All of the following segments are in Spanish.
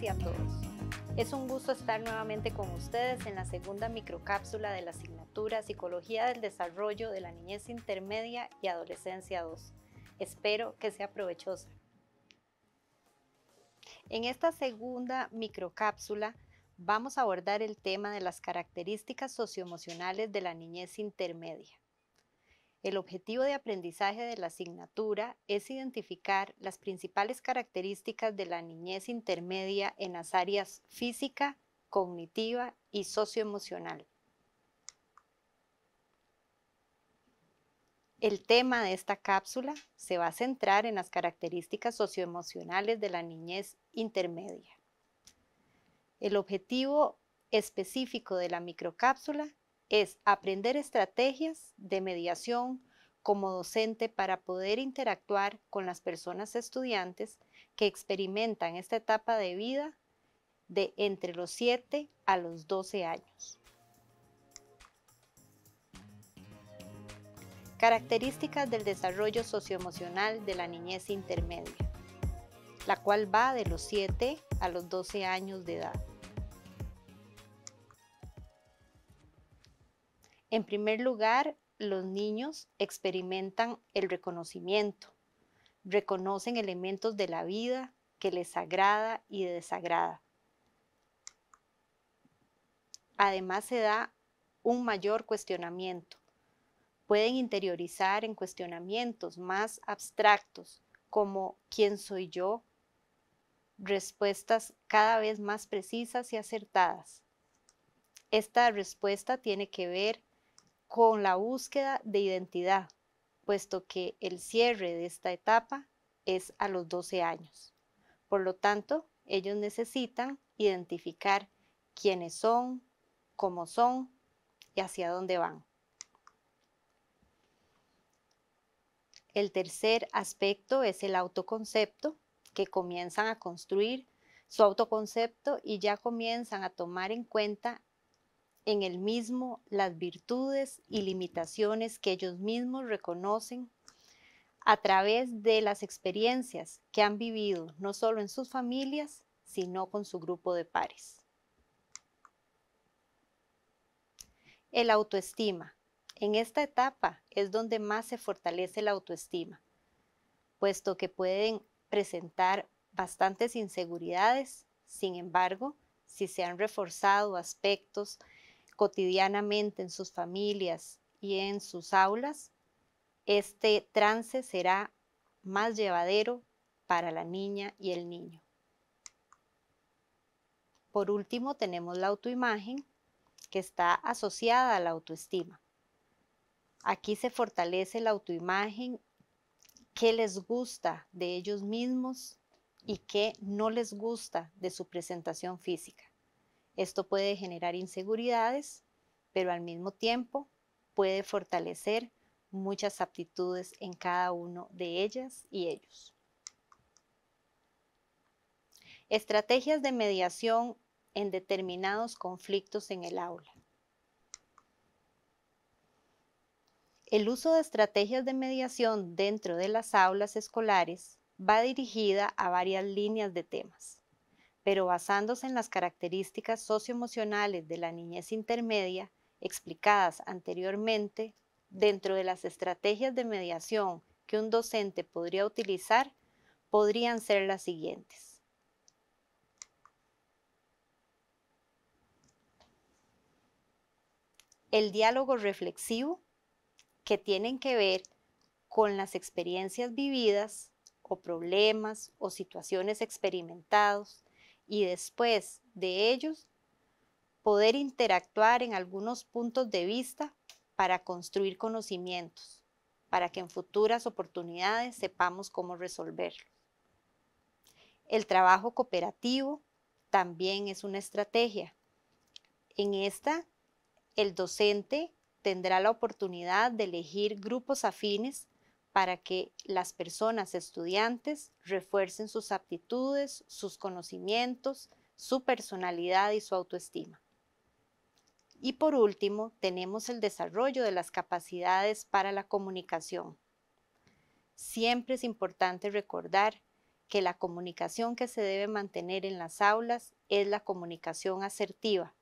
y a todos. Es un gusto estar nuevamente con ustedes en la segunda microcápsula de la asignatura Psicología del Desarrollo de la Niñez Intermedia y Adolescencia 2. Espero que sea provechosa. En esta segunda microcápsula vamos a abordar el tema de las características socioemocionales de la niñez intermedia. El objetivo de aprendizaje de la asignatura es identificar las principales características de la niñez intermedia en las áreas física, cognitiva y socioemocional. El tema de esta cápsula se va a centrar en las características socioemocionales de la niñez intermedia. El objetivo específico de la microcápsula es aprender estrategias de mediación como docente para poder interactuar con las personas estudiantes que experimentan esta etapa de vida de entre los 7 a los 12 años. Características del desarrollo socioemocional de la niñez intermedia, la cual va de los 7 a los 12 años de edad. En primer lugar, los niños experimentan el reconocimiento, reconocen elementos de la vida que les agrada y desagrada. Además se da un mayor cuestionamiento. Pueden interiorizar en cuestionamientos más abstractos como ¿quién soy yo? Respuestas cada vez más precisas y acertadas. Esta respuesta tiene que ver con la búsqueda de identidad, puesto que el cierre de esta etapa es a los 12 años. Por lo tanto, ellos necesitan identificar quiénes son, cómo son y hacia dónde van. El tercer aspecto es el autoconcepto, que comienzan a construir su autoconcepto y ya comienzan a tomar en cuenta en el mismo las virtudes y limitaciones que ellos mismos reconocen a través de las experiencias que han vivido no solo en sus familias, sino con su grupo de pares. El autoestima. En esta etapa es donde más se fortalece la autoestima, puesto que pueden presentar bastantes inseguridades, sin embargo, si se han reforzado aspectos cotidianamente en sus familias y en sus aulas, este trance será más llevadero para la niña y el niño. Por último, tenemos la autoimagen que está asociada a la autoestima. Aquí se fortalece la autoimagen, que les gusta de ellos mismos y qué no les gusta de su presentación física. Esto puede generar inseguridades, pero al mismo tiempo puede fortalecer muchas aptitudes en cada uno de ellas y ellos. Estrategias de mediación en determinados conflictos en el aula. El uso de estrategias de mediación dentro de las aulas escolares va dirigida a varias líneas de temas pero basándose en las características socioemocionales de la niñez intermedia explicadas anteriormente, dentro de las estrategias de mediación que un docente podría utilizar, podrían ser las siguientes. El diálogo reflexivo, que tienen que ver con las experiencias vividas o problemas o situaciones experimentadas y después de ellos poder interactuar en algunos puntos de vista para construir conocimientos, para que en futuras oportunidades sepamos cómo resolverlo. El trabajo cooperativo también es una estrategia. En esta, el docente tendrá la oportunidad de elegir grupos afines para que las personas estudiantes refuercen sus aptitudes, sus conocimientos, su personalidad y su autoestima. Y por último, tenemos el desarrollo de las capacidades para la comunicación. Siempre es importante recordar que la comunicación que se debe mantener en las aulas es la comunicación asertiva,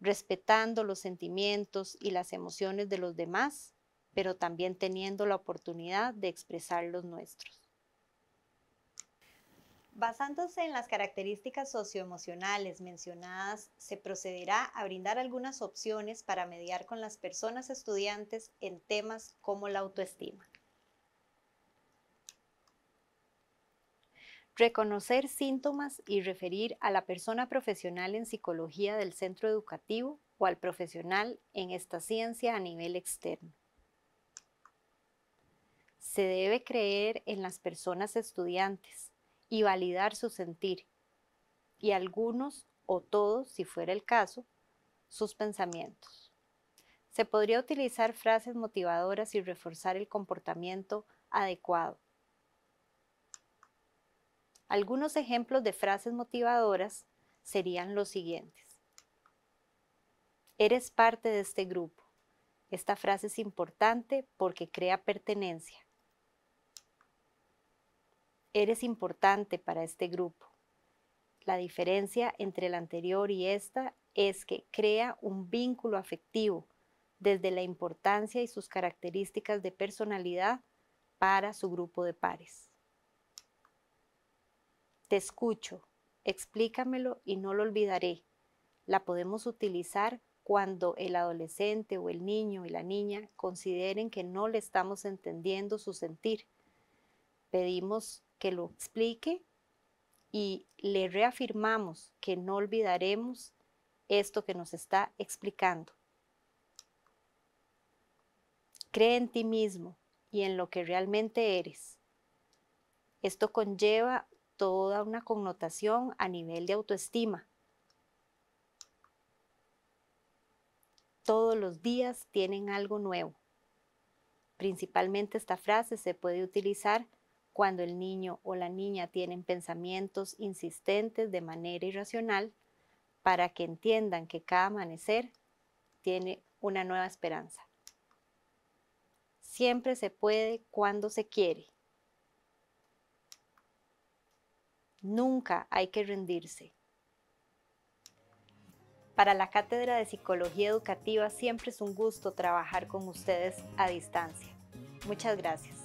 respetando los sentimientos y las emociones de los demás pero también teniendo la oportunidad de expresar los nuestros. Basándose en las características socioemocionales mencionadas, se procederá a brindar algunas opciones para mediar con las personas estudiantes en temas como la autoestima. Reconocer síntomas y referir a la persona profesional en psicología del centro educativo o al profesional en esta ciencia a nivel externo se debe creer en las personas estudiantes y validar su sentir, y algunos o todos, si fuera el caso, sus pensamientos. Se podría utilizar frases motivadoras y reforzar el comportamiento adecuado. Algunos ejemplos de frases motivadoras serían los siguientes. Eres parte de este grupo. Esta frase es importante porque crea pertenencia. Eres importante para este grupo. La diferencia entre la anterior y esta es que crea un vínculo afectivo desde la importancia y sus características de personalidad para su grupo de pares. Te escucho, explícamelo y no lo olvidaré. La podemos utilizar cuando el adolescente o el niño y la niña consideren que no le estamos entendiendo su sentir. Pedimos que lo explique y le reafirmamos que no olvidaremos esto que nos está explicando. Cree en ti mismo y en lo que realmente eres. Esto conlleva toda una connotación a nivel de autoestima. Todos los días tienen algo nuevo. Principalmente esta frase se puede utilizar cuando el niño o la niña tienen pensamientos insistentes de manera irracional, para que entiendan que cada amanecer tiene una nueva esperanza. Siempre se puede cuando se quiere. Nunca hay que rendirse. Para la Cátedra de Psicología Educativa siempre es un gusto trabajar con ustedes a distancia. Muchas gracias.